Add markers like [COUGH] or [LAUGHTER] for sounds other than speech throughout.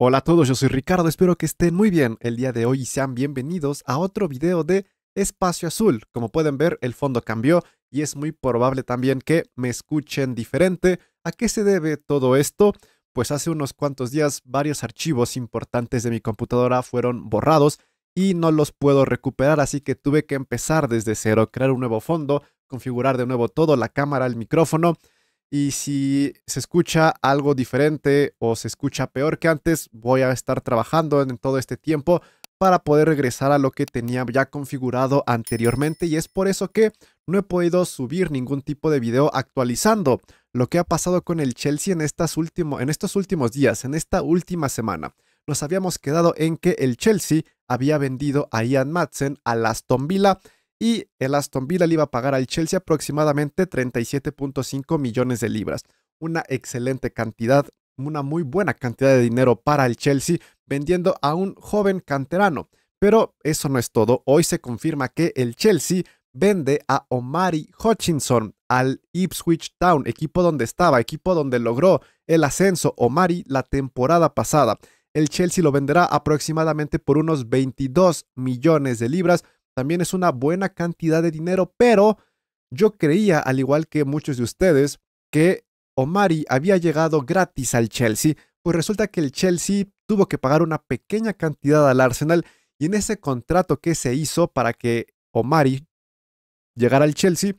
Hola a todos, yo soy Ricardo, espero que estén muy bien el día de hoy y sean bienvenidos a otro video de Espacio Azul. Como pueden ver, el fondo cambió y es muy probable también que me escuchen diferente. ¿A qué se debe todo esto? Pues hace unos cuantos días varios archivos importantes de mi computadora fueron borrados y no los puedo recuperar, así que tuve que empezar desde cero, crear un nuevo fondo, configurar de nuevo todo, la cámara, el micrófono. Y si se escucha algo diferente o se escucha peor que antes, voy a estar trabajando en todo este tiempo para poder regresar a lo que tenía ya configurado anteriormente y es por eso que no he podido subir ningún tipo de video actualizando lo que ha pasado con el Chelsea en, en estos últimos días, en esta última semana. Nos habíamos quedado en que el Chelsea había vendido a Ian Madsen a Aston Villa y el Aston Villa le iba a pagar al Chelsea aproximadamente 37.5 millones de libras. Una excelente cantidad, una muy buena cantidad de dinero para el Chelsea vendiendo a un joven canterano. Pero eso no es todo. Hoy se confirma que el Chelsea vende a Omari Hutchinson al Ipswich Town, equipo donde estaba, equipo donde logró el ascenso Omari la temporada pasada. El Chelsea lo venderá aproximadamente por unos 22 millones de libras, también es una buena cantidad de dinero, pero yo creía, al igual que muchos de ustedes, que Omari había llegado gratis al Chelsea, pues resulta que el Chelsea tuvo que pagar una pequeña cantidad al Arsenal y en ese contrato que se hizo para que Omari llegara al Chelsea,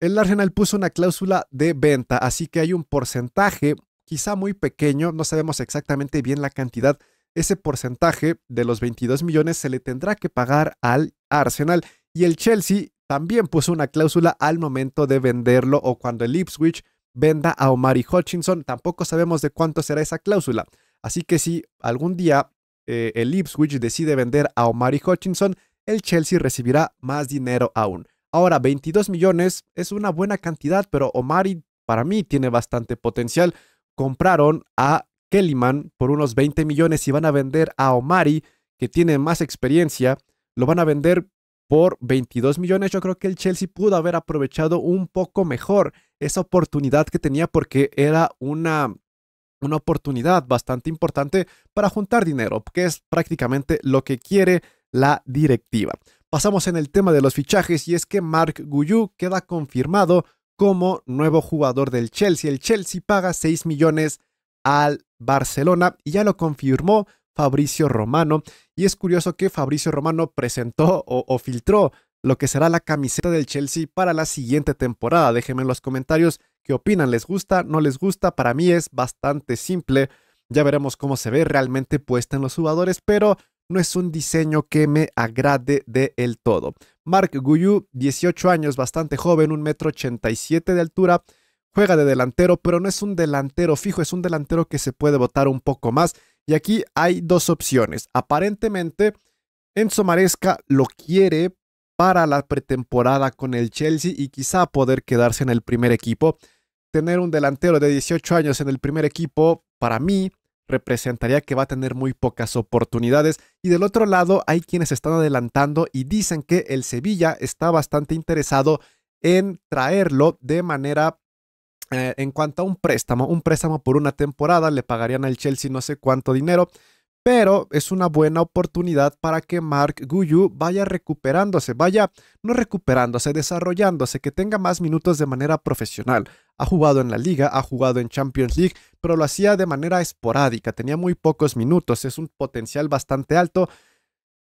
el Arsenal puso una cláusula de venta, así que hay un porcentaje, quizá muy pequeño, no sabemos exactamente bien la cantidad, ese porcentaje de los 22 millones se le tendrá que pagar al Arsenal y el Chelsea también puso una cláusula al momento de venderlo o cuando el Ipswich venda a Omari Hutchinson. Tampoco sabemos de cuánto será esa cláusula. Así que si algún día eh, el Ipswich decide vender a Omari Hutchinson, el Chelsea recibirá más dinero aún. Ahora, 22 millones es una buena cantidad, pero Omari para mí tiene bastante potencial. Compraron a Kellyman por unos 20 millones y van a vender a Omari, que tiene más experiencia, lo van a vender por 22 millones. Yo creo que el Chelsea pudo haber aprovechado un poco mejor esa oportunidad que tenía porque era una, una oportunidad bastante importante para juntar dinero, que es prácticamente lo que quiere la directiva. Pasamos en el tema de los fichajes y es que Marc Guyou queda confirmado como nuevo jugador del Chelsea. El Chelsea paga 6 millones al Barcelona y ya lo confirmó Fabricio Romano. Y es curioso que Fabricio Romano presentó o, filtró lo que será la camiseta del Chelsea para la siguiente temporada. Déjenme en los comentarios qué opinan, les gusta, no les gusta, para mí es bastante simple, ya veremos cómo se ve realmente puesta en los jugadores, pero no es un diseño que me agrade de todo. Mark Guyu, 18 años, bastante joven, 1,87 m de altura, juega de delantero, pero no es un delantero fijo, es un delantero que se puede botar un poco más y aquí hay dos opciones. Aparentemente, Enzo Maresca lo quiere para la pretemporada con el Chelsea y quizá poder quedarse en el primer equipo. Tener un delantero de 18 años en el primer equipo, para mí, representaría que va a tener muy pocas oportunidades. Y del otro lado, hay quienes están adelantando y dicen que el Sevilla está bastante interesado en traerlo de manera eh, en cuanto a un préstamo, un préstamo por una temporada, le pagarían al Chelsea no sé cuánto dinero, pero es una buena oportunidad para que Mark Guyu vaya recuperándose, vaya no recuperándose, desarrollándose, que tenga más minutos de manera profesional. Ha jugado en la liga, ha jugado en Champions League, pero lo hacía de manera esporádica, tenía muy pocos minutos, es un potencial bastante alto,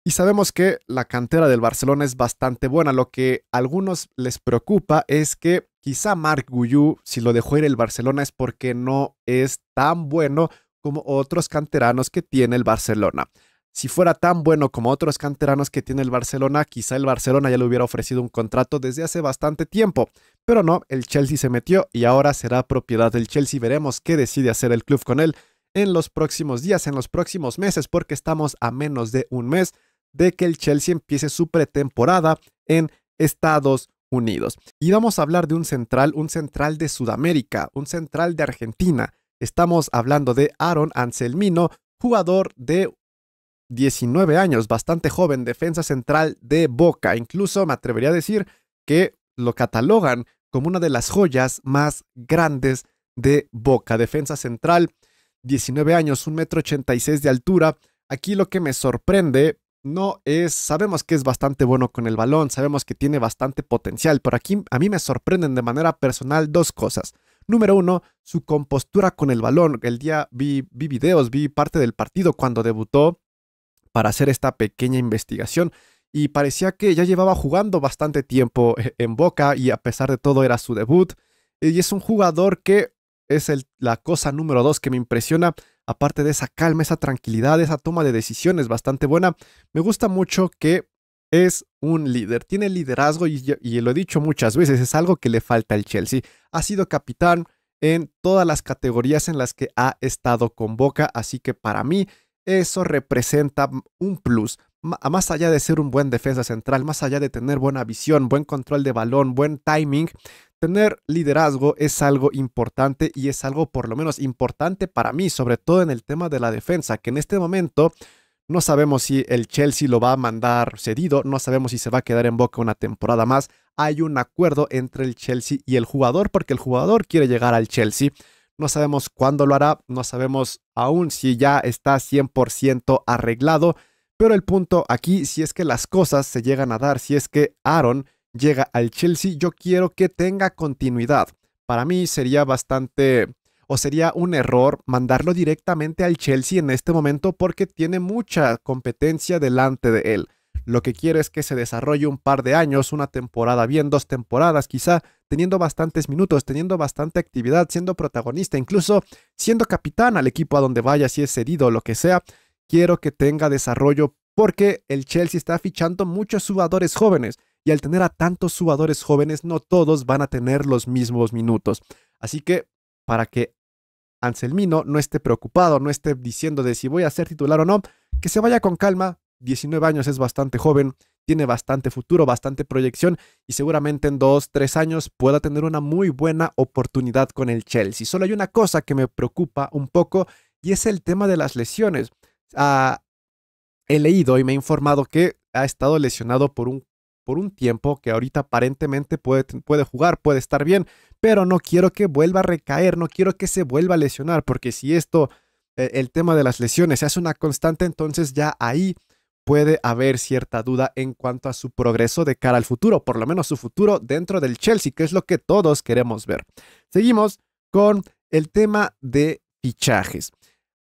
y sabemos que la cantera del Barcelona es bastante buena. Lo que a algunos les preocupa es que quizá Marc Guyú, si lo dejó ir el Barcelona, es porque no es tan bueno como otros canteranos que tiene el Barcelona. Si fuera tan bueno como otros canteranos que tiene el Barcelona, quizá el Barcelona ya le hubiera ofrecido un contrato desde hace bastante tiempo. Pero no, el Chelsea se metió y ahora será propiedad del Chelsea. Veremos qué decide hacer el club con él en los próximos días, en los próximos meses, porque estamos a menos de un mes de que el Chelsea empiece su pretemporada en Estados Unidos. Y vamos a hablar de un central, un central de Sudamérica, un central de Argentina. Estamos hablando de Aaron Anselmino, jugador de 19 años, bastante joven, defensa central de Boca. Incluso me atrevería a decir que lo catalogan como una de las joyas más grandes de Boca. Defensa central, 19 años, 1,86 m de altura. Aquí lo que me sorprende no es, sabemos que es bastante bueno con el balón, sabemos que tiene bastante potencial, pero aquí a mí me sorprenden de manera personal dos cosas. Número uno, su compostura con el balón. El día vi, vi videos, vi parte del partido cuando debutó para hacer esta pequeña investigación y parecía que ya llevaba jugando bastante tiempo e, en Boca y a pesar de todo era su debut. Y es un jugador que es el, la cosa número dos que me impresiona aparte de esa calma, esa tranquilidad, esa toma de decisiones bastante buena, me gusta mucho que es un líder, tiene liderazgo y, lo he dicho muchas veces, es algo que le falta al Chelsea. Ha sido capitán en todas las categorías en las que ha estado con Boca, así que para mí eso representa un plus. más allá de ser un buen defensa central, más allá de tener buena visión, buen control de balón, buen timing, Tener liderazgo es algo importante y es algo por lo menos importante para mí, sobre todo en el tema de la defensa, que en este momento no sabemos si el Chelsea lo va a mandar cedido, no sabemos si se va a quedar en boca una temporada más. Hay un acuerdo entre el Chelsea y el jugador porque el jugador quiere llegar al Chelsea. No sabemos cuándo lo hará, no sabemos aún si ya está 100% arreglado, pero el punto aquí, si es que las cosas se llegan a dar, si es que Aaron llega al Chelsea, yo quiero que tenga continuidad. Para mí sería bastante o sería un error mandarlo directamente al Chelsea en este momento porque tiene mucha competencia delante de él. Lo que quiero es que se desarrolle un par de años, una temporada bien, dos temporadas quizá, teniendo bastantes minutos, teniendo bastante actividad, siendo protagonista, incluso siendo capitán al equipo a donde vaya, si es cedido o lo que sea. Quiero que tenga desarrollo porque el Chelsea está fichando muchos jugadores jóvenes y al tener a tantos jugadores jóvenes, no todos van a tener los mismos minutos. Así que para que Anselmino no esté preocupado, no esté diciendo de si voy a ser titular o no, que se vaya con calma. 19 años es bastante joven, tiene bastante futuro, bastante proyección y seguramente en 2, 3 años pueda tener una muy buena oportunidad con el Chelsea. Solo hay una cosa que me preocupa un poco y es el tema de las lesiones. Ah, he leído y me he informado que ha estado lesionado por un por un tiempo que ahorita aparentemente puede, puede jugar, puede estar bien, pero no quiero que vuelva a recaer, no quiero que se vuelva a lesionar, porque si esto, e, el tema de las lesiones se hace una constante, entonces ya ahí puede haber cierta duda en cuanto a su progreso de cara al futuro, por lo menos su futuro dentro del Chelsea, que es lo que todos queremos ver. Seguimos con el tema de fichajes.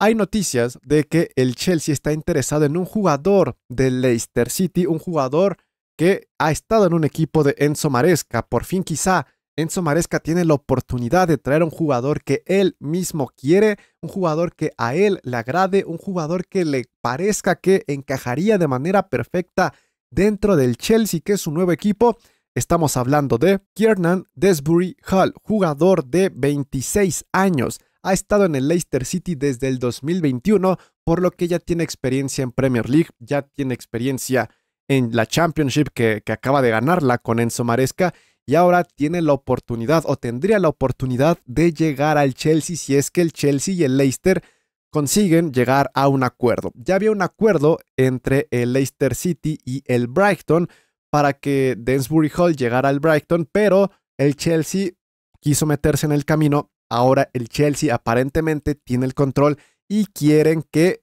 Hay noticias de que el Chelsea está interesado en un jugador del Leicester City, un jugador que ha estado en un equipo de Enzo Maresca. Por fin quizá Enzo Maresca tiene la oportunidad de traer un jugador que él mismo quiere, un jugador que a él le agrade, un jugador que le parezca que encajaría de manera perfecta dentro del Chelsea, que es su nuevo equipo. Estamos hablando de Kiernan Desbury Hall, jugador de 26 años. Ha estado en el Leicester City desde el 2021, por lo que ya tiene experiencia en Premier League, ya tiene experiencia en la Championship que, acaba de ganarla con Enzo Maresca y ahora tiene la oportunidad o tendría la oportunidad de llegar al Chelsea si es que el Chelsea y el Leicester consiguen llegar a un acuerdo. Ya había un acuerdo entre el Leicester City y el Brighton para que Densbury Hall llegara al Brighton, pero el Chelsea quiso meterse en el camino. Ahora el Chelsea aparentemente tiene el control y quieren que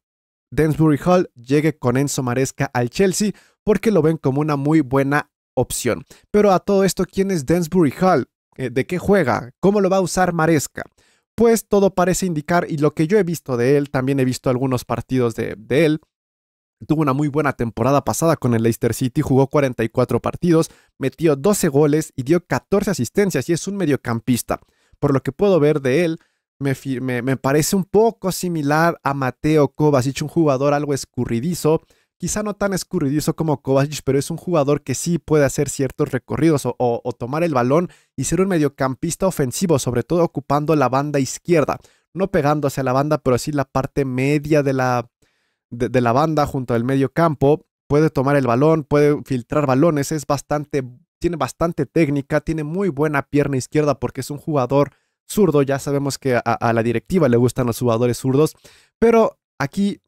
Densbury Hall llegue con Enzo Maresca al Chelsea porque lo ven como una muy buena opción. Pero a todo esto, ¿quién es Densbury Hall? Eh, ¿De qué juega? ¿Cómo lo va a usar Maresca? Pues todo parece indicar, y lo que yo he visto de él, también he visto algunos partidos de, de él, Tuvo una muy buena temporada pasada con el Leicester City, jugó 44 partidos, metió 12 goles y dio 14 asistencias y es un mediocampista. Por lo que puedo ver de él, me, me, parece un poco similar a Mateo Kovacic, un jugador algo escurridizo. Quizá no tan escurridizo como Kovacic, pero es un jugador que sí puede hacer ciertos recorridos o, tomar el balón y ser un mediocampista ofensivo, sobre todo ocupando la banda izquierda. No pegándose a la banda, pero así la parte media de la, de la banda junto al medio campo. Puede tomar el balón, puede filtrar balones, es bastante, tiene bastante técnica, tiene muy buena pierna izquierda porque es un jugador zurdo. Ya sabemos que a, la directiva le gustan los jugadores zurdos, pero aquí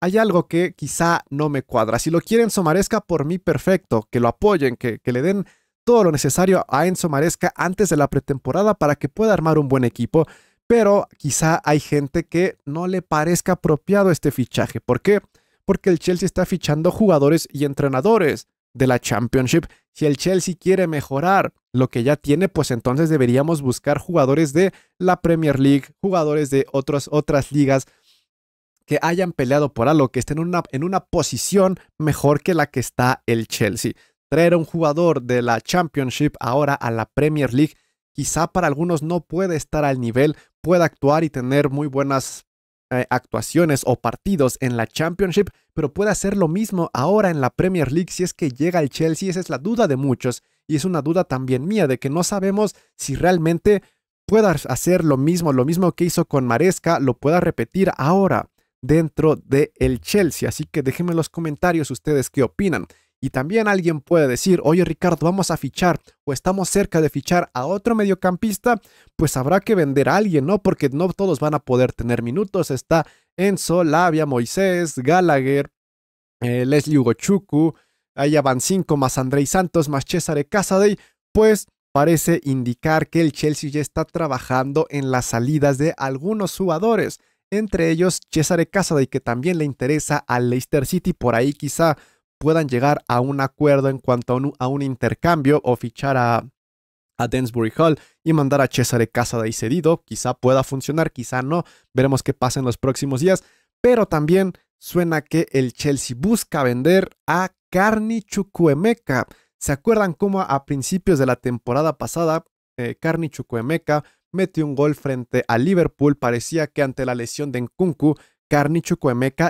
hay algo que quizá no me cuadra. Si lo quieren Somaresca, por mí perfecto, que lo apoyen, que, le den todo lo necesario a Enzo Maresca antes de la pretemporada para que pueda armar un buen equipo, pero quizá hay gente que no le parezca apropiado este fichaje. ¿Por qué? Porque el Chelsea está fichando jugadores y entrenadores de la Championship si el Chelsea quiere mejorar lo que ya tiene, pues entonces deberíamos buscar jugadores de la Premier League, jugadores de otras ligas que hayan peleado por algo, que estén en una, en una posición mejor que la que está el Chelsea. Traer un jugador de la Championship ahora a la Premier League, quizá para algunos no puede estar al nivel, puede actuar y tener muy buenas eh, actuaciones o partidos en la Championship, pero puede hacer lo mismo ahora en la Premier League si es que llega el Chelsea. Esa es la duda de muchos y es una duda también mía de que no sabemos si realmente pueda hacer lo mismo, lo mismo que hizo con Maresca, lo pueda repetir ahora dentro del Chelsea. Así que déjenme en los comentarios ustedes qué opinan. Y también alguien puede decir, oye Ricardo, vamos a fichar o estamos cerca de fichar a otro mediocampista, pues habrá que vender a alguien, ¿no? Porque no todos van a poder tener minutos. Está Enzo, Lavia, Moisés, Gallagher, eh, Leslie Ugochuku, ahí van cinco más Andrei Santos, más César Casadei, pues parece indicar que el Chelsea ya está trabajando en las salidas de algunos jugadores, entre ellos César Casadei, que también le interesa al Leicester City, por ahí quizá puedan llegar a un acuerdo en cuanto a un, intercambio o fichar a, a Densbury Hall y mandar a de Casa de cedido. Quizá pueda funcionar, quizá no. Veremos qué pasa en los próximos días. Pero también suena que el Chelsea busca vender a Carni ¿Se acuerdan cómo a principios de la temporada pasada eh, metió un gol frente a Liverpool? Parecía que ante la lesión de Nkunku, Carni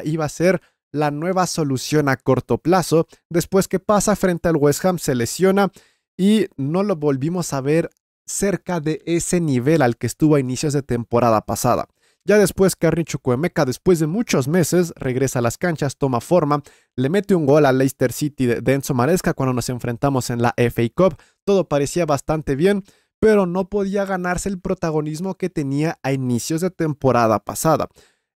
iba a ser la nueva solución a corto plazo. Después que pasa frente al West Ham, se lesiona y no lo volvimos a ver cerca de ese nivel al que estuvo a inicios de temporada pasada. Ya después, que Arnichu Chukwemeka, después de muchos meses, regresa a las canchas, toma forma, le mete un gol a Leicester City de Enzo Maresca cuando nos enfrentamos en la FA Cup. Todo parecía bastante bien, pero no podía ganarse el protagonismo que tenía a inicios de temporada pasada.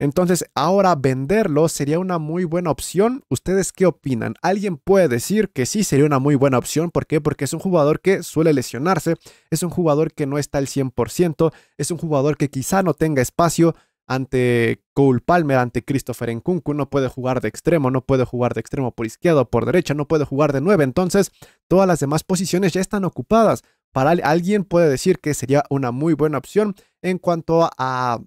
Entonces, ahora venderlo sería una muy buena opción. ¿Ustedes qué opinan? Alguien puede decir que sí sería una muy buena opción. ¿Por qué? Porque es un jugador que suele lesionarse, es un jugador que no está al 100%, es un jugador que quizá no tenga espacio ante Cole Palmer, ante Christopher Nkunku, no puede jugar de extremo, no puede jugar de extremo por izquierda o por derecha, no puede jugar de nueve. Entonces, todas las demás posiciones ya están ocupadas. Para alguien puede decir que sería una muy buena opción en cuanto a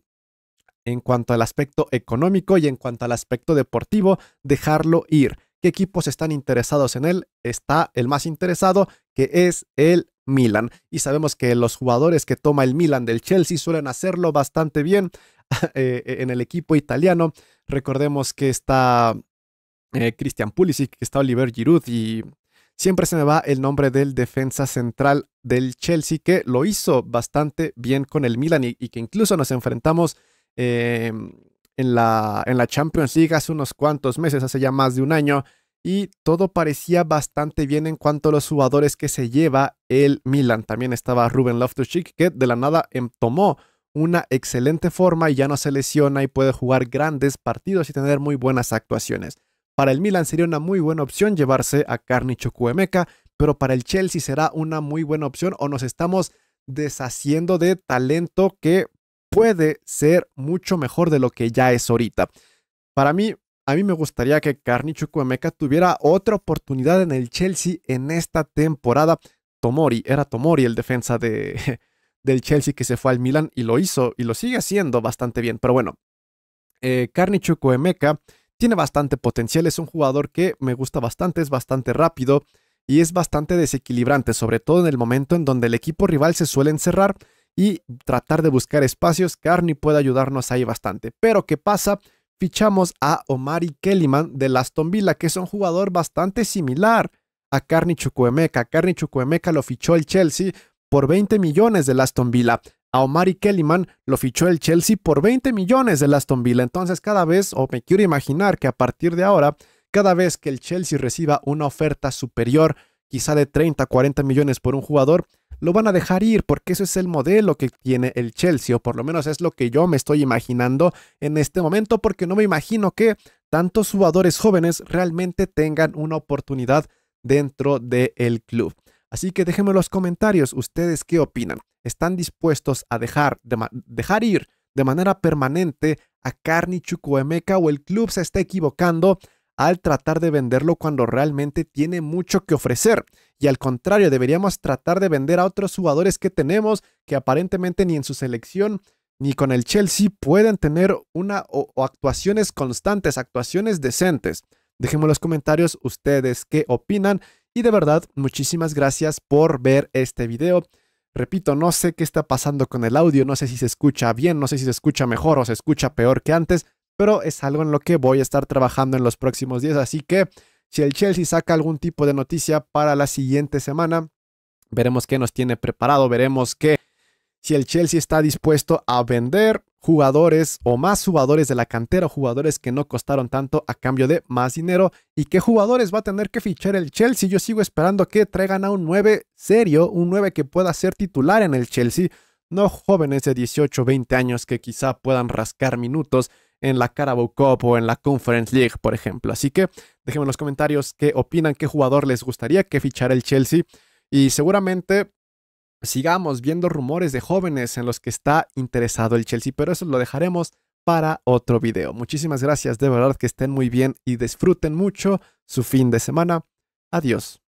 en cuanto al aspecto económico y en cuanto al aspecto deportivo, dejarlo ir. ¿Qué equipos están interesados en él? Está el más interesado, que es el Milan. Y sabemos que los jugadores que toma el Milan del Chelsea suelen hacerlo bastante bien [LAUGHS] eh, eh, en el equipo italiano. Recordemos que está eh, Christian Pulisic, que está Oliver Giroud y siempre se me va el nombre del defensa central del Chelsea que lo hizo bastante bien con el Milan y que incluso nos enfrentamos Em, en, la, en la Champions League hace unos cuantos meses, hace ya más de un año, y todo parecía bastante bien en cuanto a los jugadores que se lleva el Milan. También estaba Ruben Loftus-Cheek, que de la nada em, tomó una excelente forma y ya no se lesiona y puede jugar grandes partidos y tener muy buenas actuaciones. Para el Milan sería una muy buena opción llevarse a Carnicho Chukwuemeka, pero para el Chelsea será una muy buena opción o nos estamos deshaciendo de talento que puede ser mucho mejor de lo que ya es ahorita. Para mí, a mí me gustaría que Carnichu Emeka tuviera otra oportunidad en el Chelsea en esta temporada. Tomori, era Tomori el defensa de, [LAUGHS] del Chelsea que se fue al Milan y lo hizo y lo sigue haciendo bastante bien. Pero bueno, eh, Emeka tiene bastante potencial, es un jugador que me gusta bastante, es bastante rápido y es bastante desequilibrante, sobre todo en el momento en donde el equipo rival se suele encerrar y tratar de buscar espacios. Carney puede ayudarnos ahí bastante. Pero ¿qué pasa? Fichamos a Omari Kellyman de Aston Villa, que es un jugador bastante similar a Carney Chukwemeka. Carney Chukwemeka lo fichó el Chelsea por 20 millones de Aston Villa. A Omari Kellyman lo fichó el Chelsea por 20 millones de Aston Villa. Entonces cada vez, o me quiero imaginar que a partir de ahora, cada vez que el Chelsea reciba una oferta superior, quizá de 30, 40 millones por un jugador, lo van a dejar ir porque eso es el modelo que tiene el Chelsea, o por lo menos es lo que yo me estoy imaginando en este momento, porque no me imagino que tantos jugadores jóvenes realmente tengan una oportunidad dentro del club. Así que déjenme en los comentarios ustedes qué opinan. ¿Están dispuestos a dejar, dejar ir de manera permanente a Carni Chukwuemeka o el club se está equivocando al tratar de venderlo cuando realmente tiene mucho que ofrecer. Y al contrario, deberíamos tratar de vender a otros jugadores que tenemos que aparentemente ni en su selección ni con el Chelsea pueden tener una o, actuaciones constantes, actuaciones decentes. Dejemos los comentarios ustedes qué opinan y de verdad muchísimas gracias por ver este video. Repito, no sé qué está pasando con el audio, no sé si se escucha bien, no sé si se escucha mejor o se escucha peor que antes, pero es algo en lo que voy a estar trabajando en los próximos días. Así que si el Chelsea saca algún tipo de noticia para la siguiente semana, veremos qué nos tiene preparado, veremos que si el Chelsea está dispuesto a vender jugadores o más jugadores de la cantera, jugadores que no costaron tanto a cambio de más dinero y qué jugadores va a tener que fichar el Chelsea. Yo sigo esperando que traigan a un 9 serio, un 9 que pueda ser titular en el Chelsea, no jóvenes de 18, 20 años que quizá puedan rascar minutos en la Carabao Cup o en la Conference League, por ejemplo. Así que déjenme en los comentarios qué opinan, qué jugador les gustaría que fichara el Chelsea y seguramente sigamos viendo rumores de jóvenes en los que está interesado el Chelsea, pero eso lo dejaremos para otro video. Muchísimas gracias, de verdad que estén muy bien y disfruten mucho su fin de semana. Adiós.